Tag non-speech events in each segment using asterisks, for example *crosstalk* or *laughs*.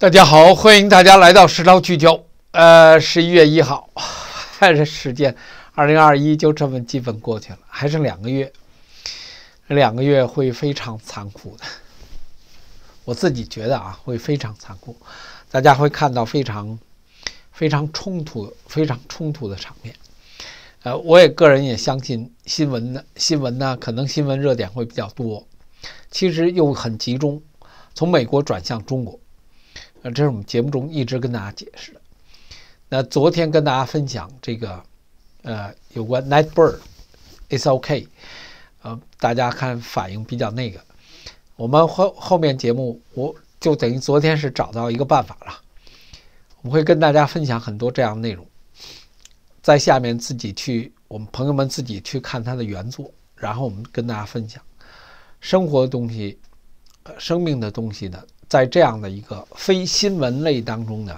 大家好，欢迎大家来到时长聚焦。呃，十一月一号，这时间，二零二一就这么基本过去了，还剩两个月，两个月会非常残酷的。我自己觉得啊，会非常残酷，大家会看到非常、非常冲突、非常冲突的场面。呃，我也个人也相信新闻的新闻呢，可能新闻热点会比较多，其实又很集中，从美国转向中国。呃，这是我们节目中一直跟大家解释的。那昨天跟大家分享这个，呃，有关《Nightbird》，It's OK，呃，大家看反应比较那个。我们后后面节目，我就等于昨天是找到一个办法了。我们会跟大家分享很多这样的内容，在下面自己去，我们朋友们自己去看他的原作，然后我们跟大家分享生活的东西，呃，生命的东西的。在这样的一个非新闻类当中呢，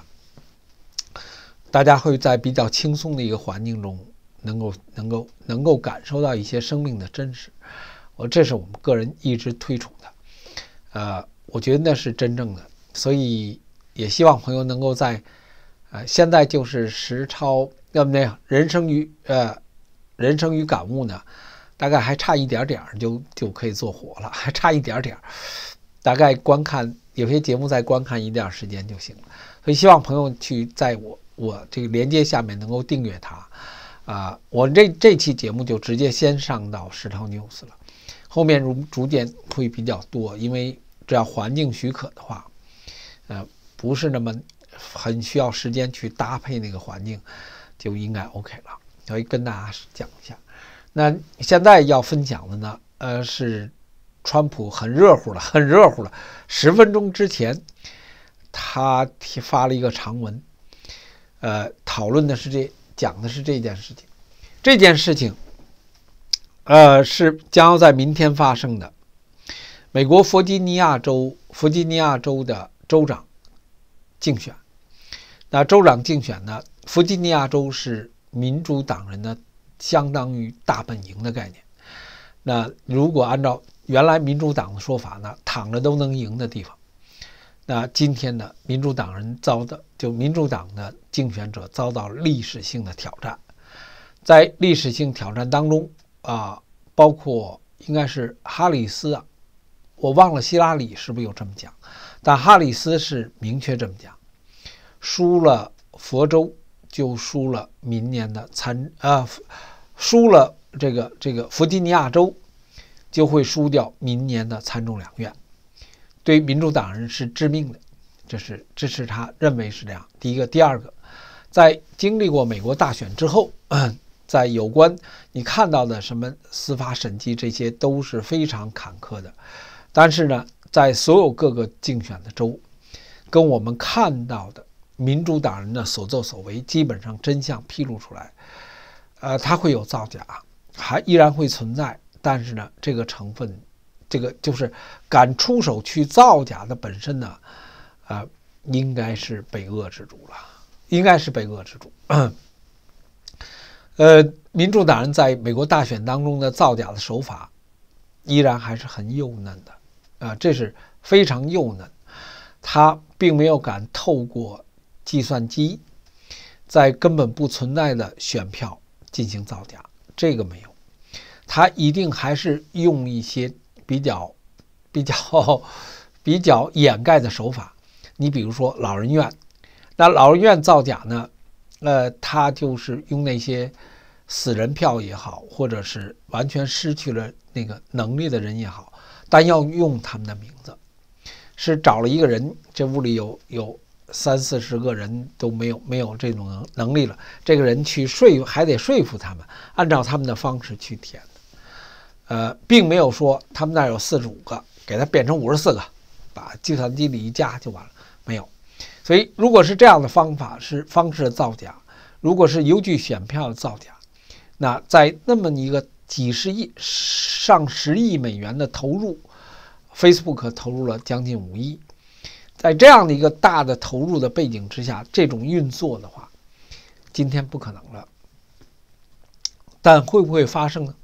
大家会在比较轻松的一个环境中，能够能够能够感受到一些生命的真实。我这是我们个人一直推崇的，呃，我觉得那是真正的，所以也希望朋友能够在，呃，现在就是实操，要么样，人生与呃，人生与感悟呢，大概还差一点点儿就就可以做火了，还差一点点儿，大概观看。有些节目再观看一点时间就行了，所以希望朋友去在我我这个链接下面能够订阅它，啊，我这这期节目就直接先上到石头 news 了，后面如逐渐会比较多，因为只要环境许可的话，呃，不是那么很需要时间去搭配那个环境，就应该 OK 了。所以跟大家讲一下，那现在要分享的呢，呃是。川普很热乎了，*laughs* 很热乎了。十分钟之前，他提发了一个长文，呃，讨论的是这讲的是这件事情。这件事情，呃，是将要在明天发生的。美国弗吉尼亚州，弗吉尼亚州的州长竞选。那州长竞选呢？弗吉尼亚州是民主党人的相当于大本营的概念。那如果按照原来民主党的说法呢，躺着都能赢的地方。那今天呢，民主党人遭的就民主党的竞选者遭到历史性的挑战。在历史性挑战当中啊，包括应该是哈里斯啊，我忘了希拉里是不是有这么讲，但哈里斯是明确这么讲：输了佛州就输了明年的参啊，输了这个这个弗吉尼亚州。就会输掉明年的参众两院，对民主党人是致命的。这是，这是他认为是这样。第一个，第二个，在经历过美国大选之后，*clears throat* 在有关你看到的什么司法审计，这些都是非常坎坷的。但是呢，在所有各个竞选的州，跟我们看到的民主党人的所作所为，基本上真相披露出来，呃，它会有造假，还依然会存在。但是呢，这个成分，这个就是敢出手去造假的本身呢，呃，应该是被遏制住了，应该是被遏制住。呃，民主党人在美国大选当中的造假的手法，依然还是很幼嫩的，啊，这是非常幼嫩，他并没有敢透过计算机，在根本不存在的选票进行造假，这个没有。他一定还是用一些比较、比较、*laughs* 比较掩盖的手法。你比如说老人院，那老人院造假呢？呃，他就是用那些死人票也好，或者是完全失去了那个能力的人也好，但要用他们的名字。是找了一个人，这屋里有有三四十个人都没有没有这种能能力了，这个人去说，还得说服他们按照他们的方式去填。呃，并没有说他们那儿有四十五个，给它变成五十四个，把计算机里一加就完了，没有。所以，如果是这样的方法、是方式造假，如果是邮局选票造假，那在那么一个几十亿、上十亿美元的投入，Facebook 投入了将近五亿，在这样的一个大的投入的背景之下，这种运作的话，今天不可能了。但会不会发生呢？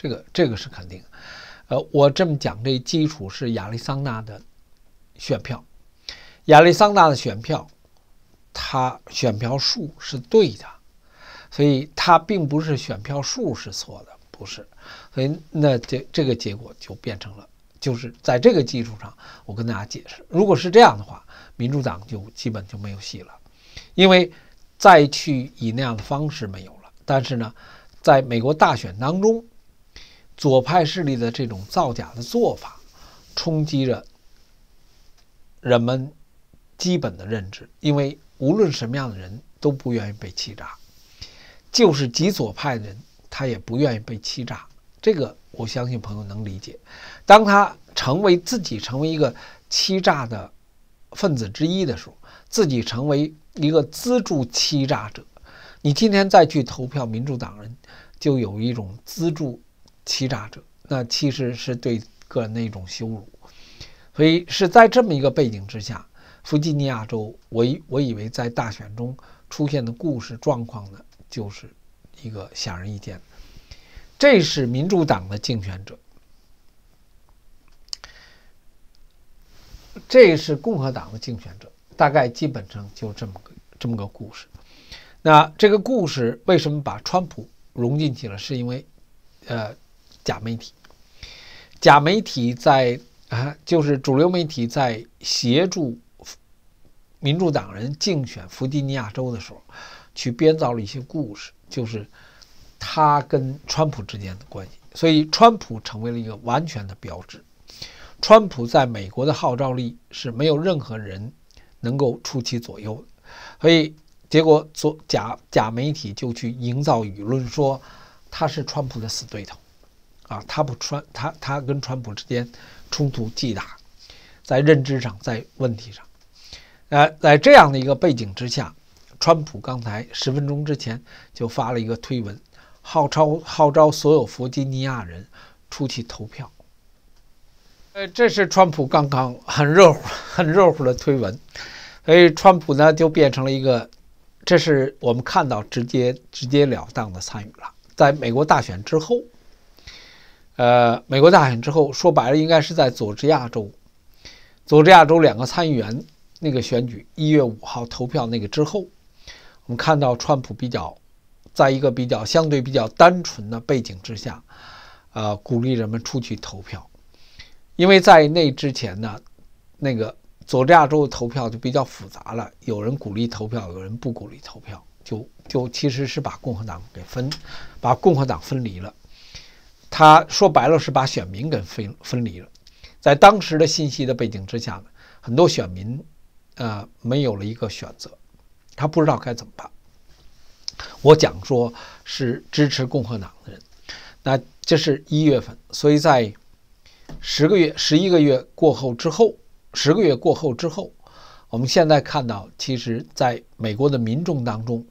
这个这个是肯定，呃，我这么讲，这基础是亚利桑那的选票，亚利桑那的选票，它选票数是对的，所以它并不是选票数是错的，不是，所以那这这个结果就变成了，就是在这个基础上，我跟大家解释，如果是这样的话，民主党就基本就没有戏了，因为再去以那样的方式没有了。但是呢，在美国大选当中，左派势力的这种造假的做法，冲击着人们基本的认知。因为无论什么样的人都不愿意被欺诈，就是极左派的人，他也不愿意被欺诈。这个我相信朋友能理解。当他成为自己成为一个欺诈的分子之一的时候，自己成为一个资助欺诈者，你今天再去投票民主党人，就有一种资助。欺诈者，那其实是对个人的一种羞辱，所以是在这么一个背景之下，弗吉尼亚州，我以我以为在大选中出现的故事状况呢，就是一个显而易见。这是民主党的竞选者，这是共和党的竞选者，大概基本上就这么个这么个故事。那这个故事为什么把川普融进去了？是因为，呃。假媒体，假媒体在啊，就是主流媒体在协助民主党人竞选弗吉尼亚州的时候，去编造了一些故事，就是他跟川普之间的关系。所以，川普成为了一个完全的标志。川普在美国的号召力是没有任何人能够出其左右的。所以，结果左假假媒体就去营造舆论，说他是川普的死对头。啊，他不川，他他跟川普之间冲突极大，在认知上，在问题上，呃，在这样的一个背景之下，川普刚才十分钟之前就发了一个推文，号召号召所有弗吉尼亚人出去投票。呃，这是川普刚刚很热乎很热乎的推文，所以川普呢就变成了一个，这是我们看到直接直截了当的参与了，在美国大选之后。呃，美国大选之后，说白了，应该是在佐治亚州，佐治亚州两个参议员那个选举一月五号投票那个之后，我们看到川普比较，在一个比较相对比较单纯的背景之下，呃，鼓励人们出去投票，因为在那之前呢，那个佐治亚州投票就比较复杂了，有人鼓励投票，有人不鼓励投票，就就其实是把共和党给分，把共和党分离了。他说白了是把选民给分分离了，在当时的信息的背景之下呢，很多选民，呃，没有了一个选择，他不知道该怎么办。我讲说是支持共和党的人，那这是一月份，所以在十个月、十一个月过后之后，十个月过后之后，我们现在看到，其实在美国的民众当中，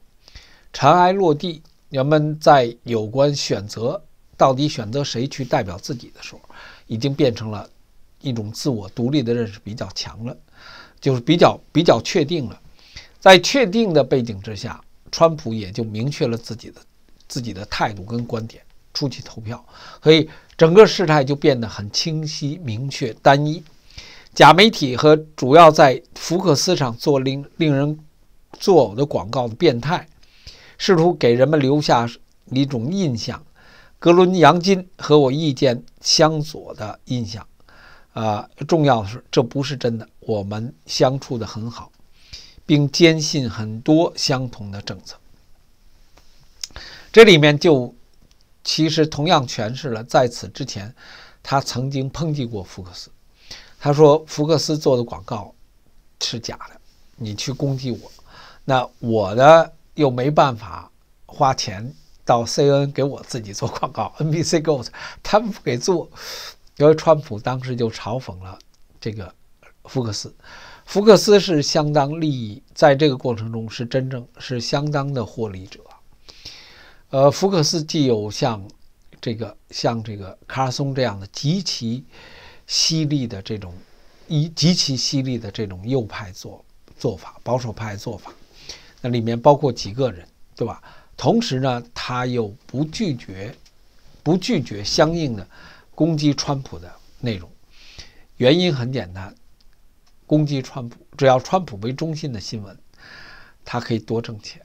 尘埃落地，人们在有关选择。到底选择谁去代表自己的时候，已经变成了一种自我独立的认识比较强了，就是比较比较确定了。在确定的背景之下，川普也就明确了自己的自己的态度跟观点，出去投票，所以整个事态就变得很清晰、明确、单一。假媒体和主要在福克斯上做令令人作呕的广告的变态，试图给人们留下一种印象。格伦·杨金和我意见相左的印象，啊，重要的是这不是真的。我们相处的很好，并坚信很多相同的政策。这里面就其实同样诠释了，在此之前，他曾经抨击过福克斯。他说：“福克斯做的广告是假的。”你去攻击我，那我呢又没办法花钱。到 C N 给我自己做广告，N B C Goes，他们不给做，由于川普当时就嘲讽了这个福克斯，福克斯是相当利益，在这个过程中是真正是相当的获利者。呃，福克斯既有像这个像这个卡尔松这样的极其犀利的这种一极其犀利的这种右派做做法，保守派做法，那里面包括几个人，对吧？同时呢，他又不拒绝，不拒绝相应的攻击川普的内容。原因很简单，攻击川普，只要川普为中心的新闻，他可以多挣钱。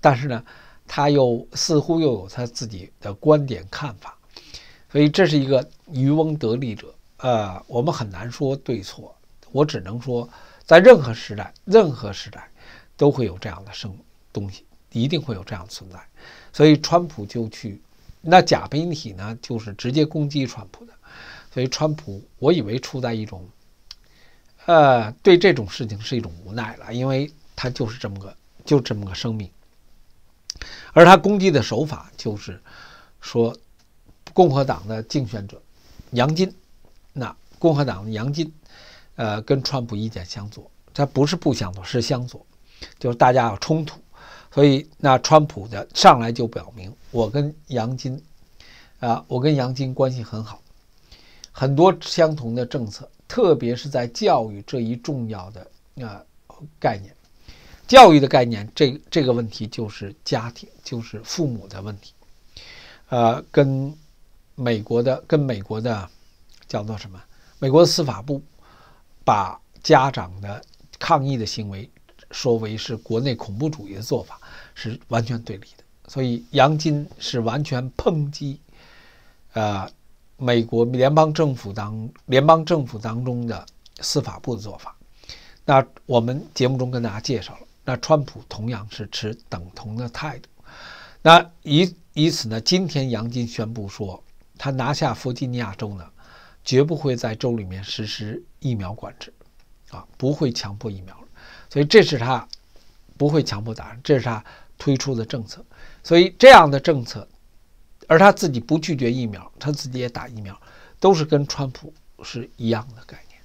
但是呢，他又似乎又有他自己的观点看法，所以这是一个渔翁得利者。呃，我们很难说对错，我只能说，在任何时代，任何时代都会有这样的生东西。一定会有这样的存在，所以川普就去，那假媒体呢，就是直接攻击川普的。所以川普，我以为处在一种，呃，对这种事情是一种无奈了，因为他就是这么个，就这么个生命。而他攻击的手法就是说，共和党的竞选者杨金，那共和党杨金，呃，跟川普意见相左，他不是不相左，是相左，就是大家有冲突。所以，那川普的上来就表明，我跟杨金，啊，我跟杨金关系很好，很多相同的政策，特别是在教育这一重要的啊概念，教育的概念，这这个问题就是家庭，就是父母的问题，呃，跟美国的跟美国的叫做什么？美国的司法部把家长的抗议的行为说为是国内恐怖主义的做法。是完全对立的，所以杨金是完全抨击，呃，美国联邦政府当联邦政府当中的司法部的做法。那我们节目中跟大家介绍了，那川普同样是持等同的态度。那以以此呢，今天杨金宣布说，他拿下弗吉尼亚州呢，绝不会在州里面实施疫苗管制，啊，不会强迫疫苗，所以这是他不会强迫打，这是他。推出的政策，所以这样的政策，而他自己不拒绝疫苗，他自己也打疫苗，都是跟川普是一样的概念。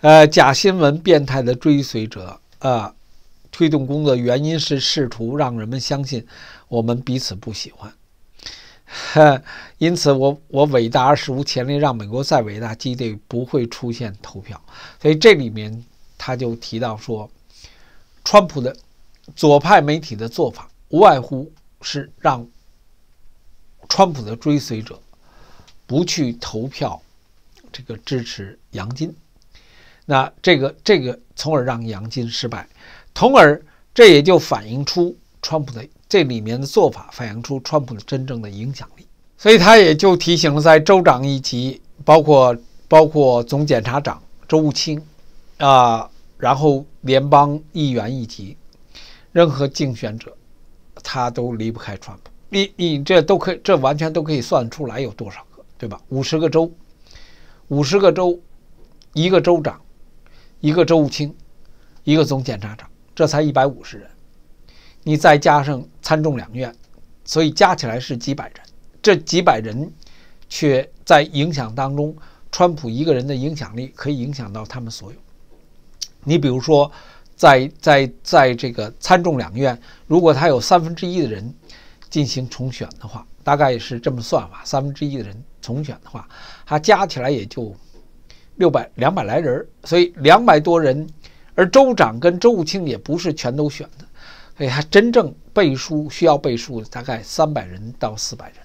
呃，假新闻、变态的追随者啊，推动工作原因是试图让人们相信我们彼此不喜欢。*laughs* 因此，我我伟大而史无前例，让美国再伟大，基地不会出现投票。所以这里面他就提到说，川普的。左派媒体的做法无外乎是让川普的追随者不去投票，这个支持杨金，那这个这个，从而让杨金失败。从而这也就反映出川普的这里面的做法，反映出川普的真正的影响力。所以，他也就提醒了，在州长一级，包括包括总检察长、周务卿啊，然后联邦议员一级。任何竞选者，他都离不开川普。你你这都可以，这完全都可以算出来有多少个，对吧？五十个州，五十个州，一个州长，一个州务卿，一个总检察长，这才一百五十人。你再加上参众两院，所以加起来是几百人。这几百人，却在影响当中，川普一个人的影响力可以影响到他们所有。你比如说。在在在这个参众两院，如果他有三分之一的人进行重选的话，大概是这么算吧，三分之一的人重选的话，他加起来也就六百两百来人儿，所以两百多人，而州长跟州务卿也不是全都选的，所以他真正背书需要背书的大概三百人到四百人，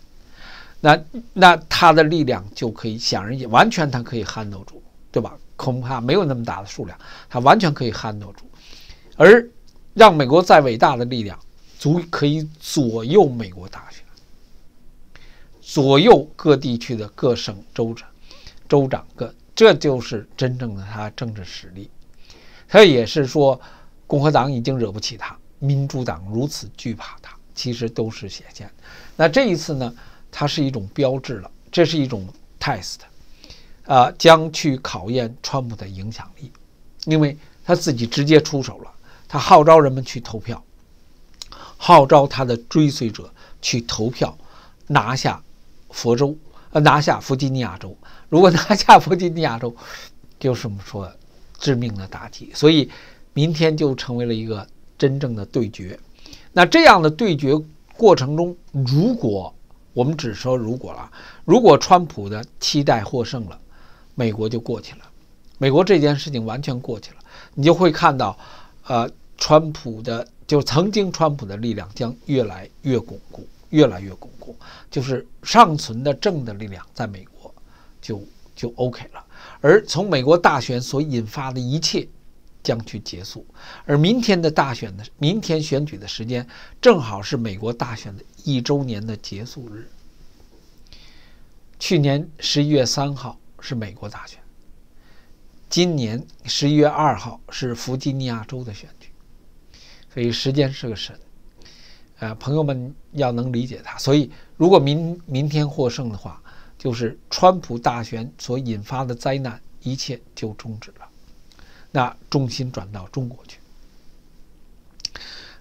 那那他的力量就可以想而也完全他可以 handle 住，对吧？恐怕没有那么大的数量，他完全可以 handle 住。而让美国再伟大的力量，足可以左右美国大选，左右各地区的各省州长、州长各，这就是真正的他政治实力。他也是说，共和党已经惹不起他，民主党如此惧怕他，其实都是显现。那这一次呢，它是一种标志了，这是一种 test，啊，将去考验川普的影响力，因为他自己直接出手了。他号召人们去投票，号召他的追随者去投票，拿下佛州，呃，拿下弗吉尼亚州。如果拿下弗吉尼亚州，就是我们说致命的打击。所以，明天就成为了一个真正的对决。那这样的对决过程中，如果我们只说如果了，如果川普的期待获胜了，美国就过去了，美国这件事情完全过去了。你就会看到，呃。川普的就曾经，川普的力量将越来越巩固，越来越巩固，就是尚存的正的力量在美国就就 OK 了。而从美国大选所引发的一切将去结束。而明天的大选的明天选举的时间，正好是美国大选的一周年的结束日。去年十一月三号是美国大选，今年十一月二号是弗吉尼亚州的选举。所以时间是个神，呃，朋友们要能理解他。所以，如果明明天获胜的话，就是川普大选所引发的灾难，一切就终止了。那重心转到中国去。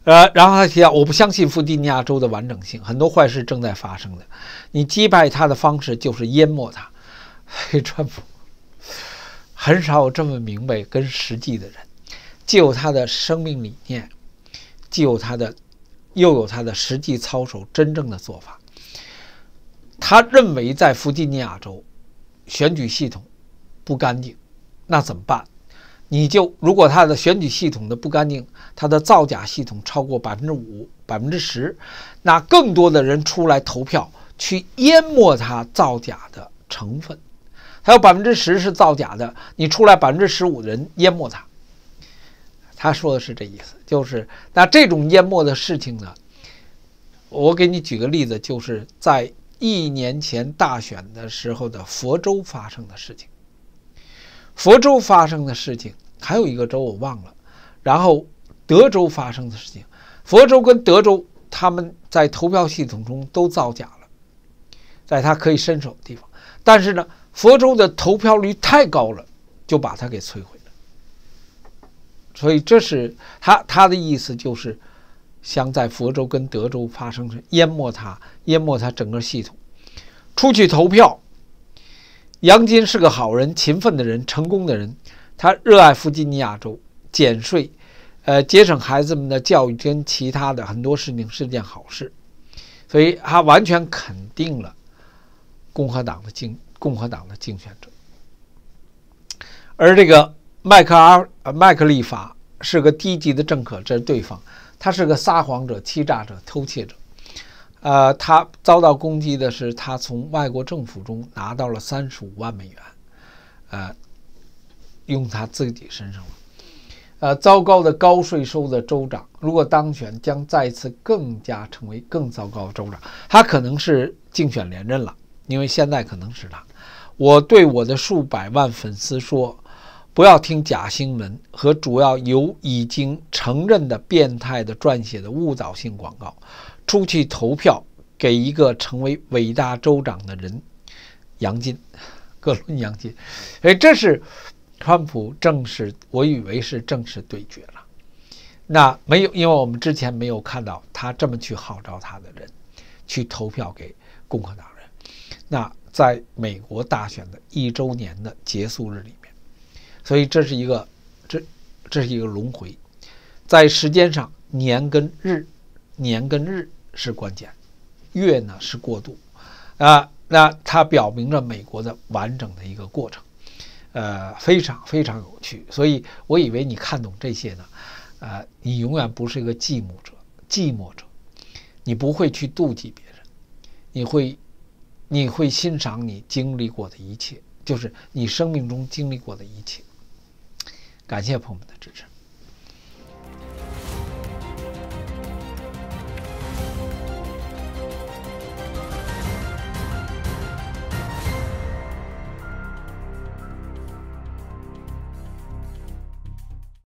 呃，然后他提到，我不相信弗吉尼亚州的完整性，很多坏事正在发生的。你击败他的方式就是淹没他。*laughs* 川普很少有这么明白跟实际的人，既有他的生命理念。既有他的，又有他的实际操守，真正的做法。他认为在弗吉尼亚州选举系统不干净，那怎么办？你就如果他的选举系统的不干净，他的造假系统超过百分之五、百分之十，那更多的人出来投票去淹没他造假的成分。还有百分之十是造假的，你出来百分之十五的人淹没他，他说的是这意思，就是那这种淹没的事情呢，我给你举个例子，就是在一年前大选的时候的佛州发生的事情。佛州发生的事情，还有一个州我忘了，然后德州发生的事情。佛州跟德州他们在投票系统中都造假了，在他可以伸手的地方，但是呢，佛州的投票率太高了，就把他给摧毁。所以这是他他的意思，就是想在佛州跟德州发生淹没他，淹没他整个系统，出去投票。杨金是个好人，勤奋的人，成功的人，他热爱弗吉尼亚州，减税，呃，节省孩子们的教育跟其他的很多事情是件好事，所以他完全肯定了共和党的竞共和党的竞选者，而这个麦克阿。呃，麦克利法是个低级的政客，这是对方。他是个撒谎者、欺诈者、偷窃者。呃，他遭到攻击的是他从外国政府中拿到了三十五万美元，呃，用他自己身上了。呃，糟糕的高税收的州长，如果当选，将再次更加成为更糟糕的州长。他可能是竞选连任了，因为现在可能是他。我对我的数百万粉丝说。不要听假新闻和主要由已经承认的变态的撰写的误导性广告。出去投票给一个成为伟大州长的人，杨进，格 *laughs* 伦杨进。哎，这是川普正式，我以为是正式对决了。那没有，因为我们之前没有看到他这么去号召他的人去投票给共和党人。那在美国大选的一周年的结束日里。所以这是一个，这这是一个轮回，在时间上，年跟日，年跟日是关键，月呢是过渡，啊，那它表明着美国的完整的一个过程，呃，非常非常有趣。所以，我以为你看懂这些呢，呃，你永远不是一个寂寞者，寂寞者，你不会去妒忌别人，你会，你会欣赏你经历过的一切，就是你生命中经历过的一切。感谢朋友们的支持。